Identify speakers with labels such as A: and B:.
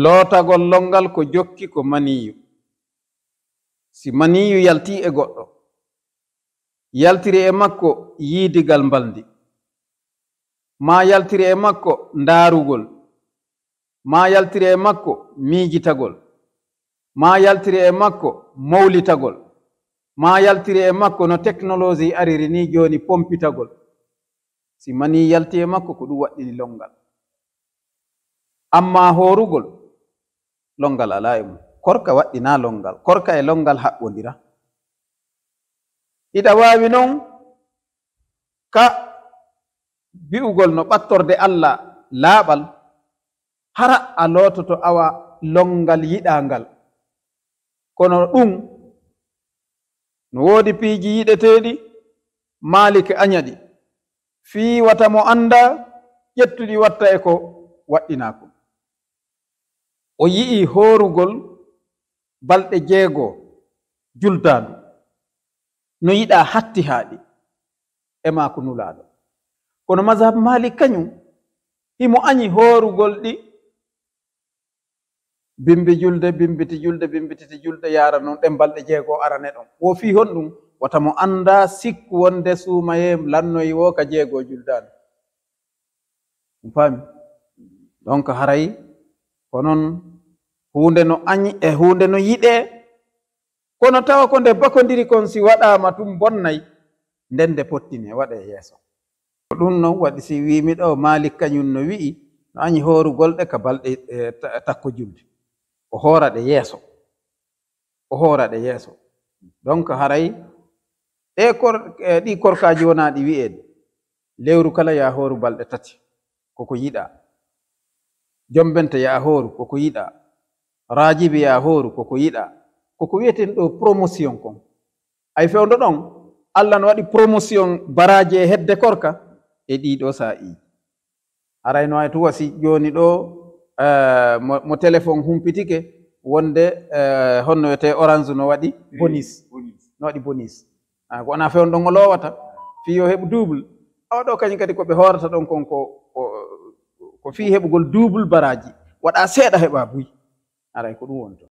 A: lootagol lonngal ko jokki ko maniyu si maniyu yalti e goɗɗo yaltiri e makko yiidigal mbaldi ma yaltiri e makko ndaarugol ma yaltiri e makko miijitagol ma yaltiri e makko mawlitagol ma yaltiri e makko no technologi ariri ni jooni pompitagol si mani yalti e makko ko ɗum waɗɗini lonngal amma hoorugol longal alaa e mum korka waɗɗinaa longal korka e longal haɓɓondira iɗa waawi noon ka bi'ugol no ɓattorde allah laaɓal hara a loototo awa longal yiɗaangal kono ɗum no woodi piiji yiɗeteeɗi maalike añaɗi fii wata mo annda ƴettuɗi watta e ko waɗɗinaakum o yi'i horugol balɗe jeego juldaandu no yiɗa hatti haaɗi e ma ko nulaaɗo kono mazhab maali kañum himo añi horugol ɗi bimbi julde bimbiti julde bimbititi julde yara noon ɗen balɗe jeego arane ɗon wo fi hon ɗum wata mo annda sikku wonde suumaye lannoyi wo ka jeego juldaandu ɗum faami donc harayi ko noon huunde no añi e huunde no yiɗee kono tawa ko nde bakondiri kon si waɗaama tun bonnayi nden nde pottini e waɗe yeeso ko ɗum noon waɗi si wiimi ɗo maalik kañum no wi'i no añi hoorugolɗe ka balɗe e, takko julde o hoora ɗe yeeso o hoora ɗe yeeso donc haray ɗe kor e, ɗi korkaaji wonaa ɗi wi'eede lewru kala yaa hooru balɗe tati koko yiɗaa jombenta yaa hooru koko yiɗaa rajibi ya horu koko yiɗa koko wiyeten ɗo promotion kon ay fewdo ɗon allah no waɗi promotion baraji e hedde korka e ɗiɗo saa'iji arayno ay to wasi joni ɗo uh, mo, mo téléphone humpitike wonde uh, honno wiyete orange no waɗi bonis eh, no waɗi bonis ah, ko wona fewno ɗon o lowata fii yo heɓ double awa ɗo kañum kadi koɓe hoorata ɗon kon ko ko fii heɓugol double baraji waɗa seeɗa heɓa buyi eraikungu ఉంటుంది